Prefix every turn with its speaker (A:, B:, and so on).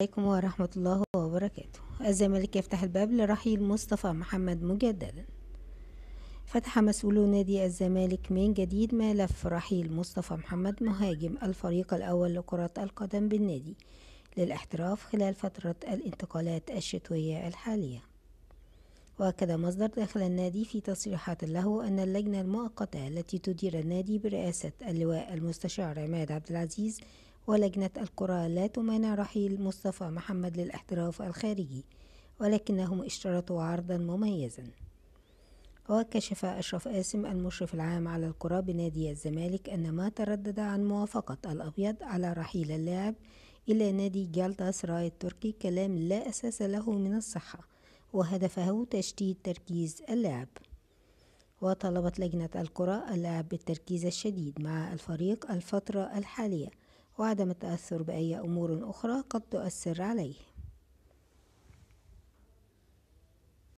A: عليكم ورحمة الله وبركاته الزمالك يفتح الباب لرحيل مصطفى محمد مجددا فتح مسؤولو نادي الزمالك من جديد ملف رحيل مصطفى محمد مهاجم الفريق الأول لكرة القدم بالنادي للاحتراف خلال فترة الانتقالات الشتوية الحالية وأكد مصدر داخل النادي في تصريحات له أن اللجنة المؤقتة التي تدير النادي برئاسة اللواء المستشار عماد عبد العزيز ولجنة الكرة لا تمانع رحيل مصطفى محمد للاحتراف الخارجي ولكنهم اشترطوا عرضا مميزا وكشف أشرف قاسم المشرف العام على الكرة بنادي الزمالك أن ما تردد عن موافقة الأبيض على رحيل اللاعب إلى نادي جالتا سراي التركي كلام لا أساس له من الصحة وهدفه تشتيت تركيز اللاعب وطلبت لجنة الكرة اللاعب بالتركيز الشديد مع الفريق الفترة الحالية وعدم التأثر بأي أمور أخرى قد تؤثر عليه